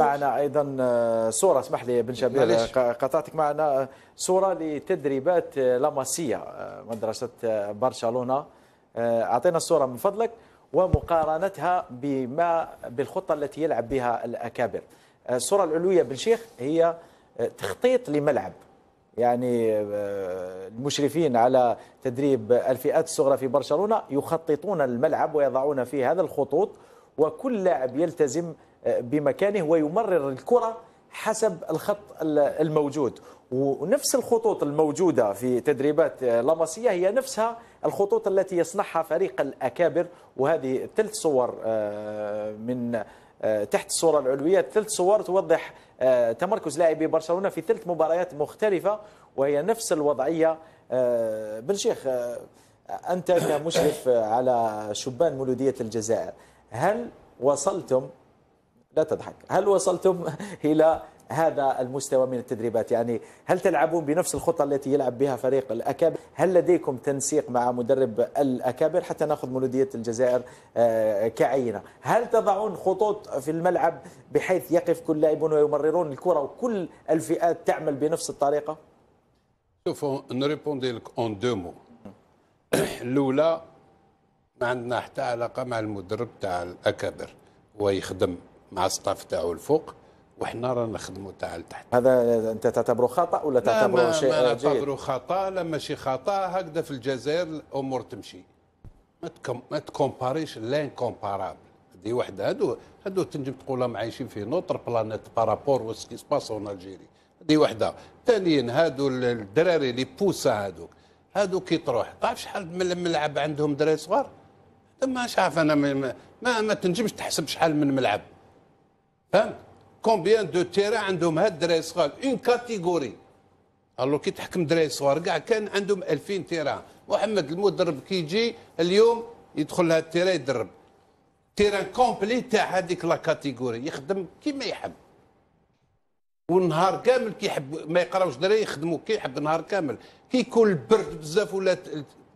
معنا ايضا آه، صوره اسمح لي بن شبير آه، قطعتك معنا آه، صوره لتدريبات لاماسيا مدرسه برشلونه اعطينا الصوره من فضلك ومقارنتها بما بالخطه التي يلعب بها الاكابر الصوره العلويه بن شيخ هي تخطيط لملعب يعني المشرفين على تدريب الفئات الصغرى في برشلونه يخططون الملعب ويضعون فيه هذا الخطوط وكل لاعب يلتزم آه، بمكانه ويمرر الكره حسب الخط الموجود ونفس الخطوط الموجودة في تدريبات آه، لاماسيا هي نفسها الخطوط التي يصنعها فريق الأكابر وهذه ثلاث صور آه، من تحت الصورة العلوية ثلاث صور توضح تمركز لاعبي برشلونة في ثلاث مباريات مختلفة وهي نفس الوضعية بن شيخ أنت كمشرف على شبان مولودية الجزائر هل وصلتم لا تضحك هل وصلتم إلى هذا المستوى من التدريبات يعني هل تلعبون بنفس الخطة التي يلعب بها فريق الأكابر هل لديكم تنسيق مع مدرب الأكابر حتى نأخذ مولودية الجزائر آه، كعينة هل تضعون خطوط في الملعب بحيث يقف كل لاعب ويمررون الكرة وكل الفئات تعمل بنفس الطريقة شوفوا نريبوندي لك اون دو مو الاولى ما عندنا حتى علاقه مع المدرب تاع الاكابر هو يخدم مع الستاف تاعو الفوق وحنا رانا نخدموا تاع التحت هذا انت تعتبره خطا ولا تعتبره شيء ما نعتبره خطا لا ماشي خطا هكذا في الجزائر الامور تمشي ما تكم ما تكومباريش كومبارابل هذه وحده هادو هادو تنجم تقولهم عايشين في نوتر بلانيت بارابور وسكي سباس اون الجيري هذه وحده ثانيا هادو الدراري لي بوسا هادوك هادو كي تروح تعرف شحال من الملعب عندهم دراري صغار ما شاف انا ما, ما, ما تنجمش تحسب شحال من ملعب فهمت كومبيان دو تيرا عندهم هاد الدراري الصغار اون كاتيغوري الو كي تحكم دراري صغار كاع كان عندهم 2000 تيرا محمد المدرب كي يجي اليوم يدخل لهاد التيرا يدرب تيران كومبلي تاع هذيك لا كاتيغوري يخدم كيما يحب والنهار كامل كيحب ما يقراوش دراري يخدموا كيحب النهار نهار كامل كي يكون البرد بزاف ولا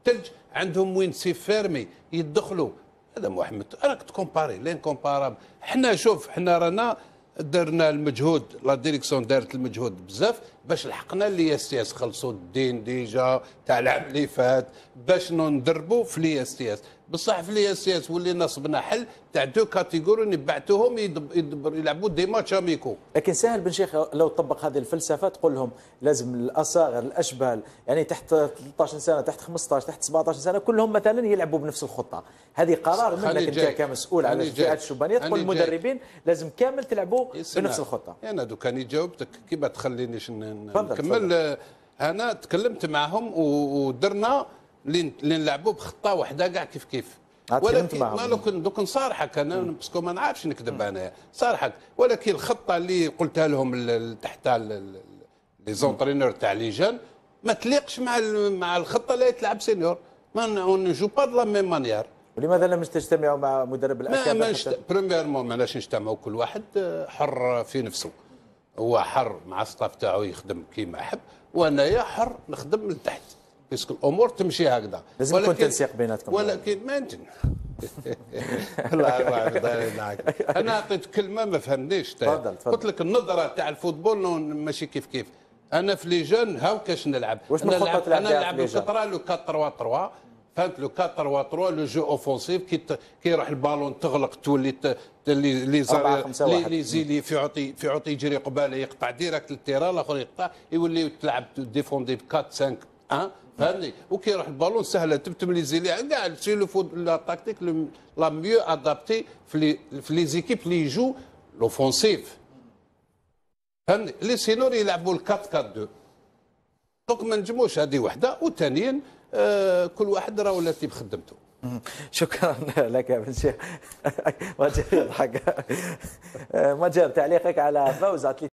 الثلج عندهم وين سي فيرمي يدخلوا هذا محمد راك تكومباري لين كومبارابل حنا شوف حنا رانا درنا المجهود لا ديريكسيون دارت المجهود بزاف باش لحقنا لي اس تي اس خلصوا الدين ديجا تاع العام اللي فات باش ندربوا في لي اس تي اس بصح في لي اس اس ولينا صبنا حل تاع دو كاتيجوري نبعتوهم يدبر يلعبوا دي ماتش اميكو لكن ساهل بن شيخ لو طبق هذه الفلسفه تقول لهم لازم الاصاغر الاشبال يعني تحت 13 سنه تحت 15 تحت 17 سنه كلهم مثلا يلعبوا بنفس الخطه هذه قرار منك انت كمسؤول على الفئات الشبانيه تقول المدربين لازم كامل تلعبوا بنفس الخطه انا يعني دوكا جاوبتك كيما تخلينيش نكمل انا تكلمت معهم ودرنا اللي نلعبوا بخطه واحده كاع كيف كيف ولكن كنت دوك نصارحك انا باسكو ما نعرفش نكذب انا صارحك ولكن الخطه اللي قلتها لهم تحت لي زونترينور تاع لي جون ما تليقش مع مع الخطه اللي تلعب سينيور ما نجو با دو لا ميم مانيير ولماذا لم تجتمعوا مع مدرب الاكاديمي؟ ما نشت... بريميرمون معناش نجتمعوا كل واحد حر في نفسه هو حر مع الستاف تاعو يخدم كيما يحب وانايا حر نخدم لتحت باسكو الامور تمشي هكذا لازم يكون تنسيق بيناتكم ولكن ما انت الله انا اعطيت كلمه ما فهمنيش طيب. تفضل قلت لك النظره تاع الفوتبول ماشي كيف كيف انا في لي جون هاو كاش نلعب واش انا نلعب انا نلعب الخطره لو 4 3 3 فهمت لو 4 3 3 لو جو اوفونسيف كي كي يروح البالون تغلق تولي ت... اللي لي لي لي زيلي في عطي في عطي يجري قباله يقطع ديريكت للتيرا الاخر يقطع يولي تلعب ديفوندي 4 5 1 فهمني يروح البالون سهله تبتم لي زيلي كاع يعني سي لو فود لا تاكتيك لا ميو ادابتي في لي زيكيب لي جو لوفونسيف فهمني لي سينور يلعبوا ال 4 4 2 دونك ما نجموش هذه وحده وثانيا آه كل واحد راه تيب بخدمته شكرا لك يا بن شيخ مجال يضحك مجال تعليقك على فوز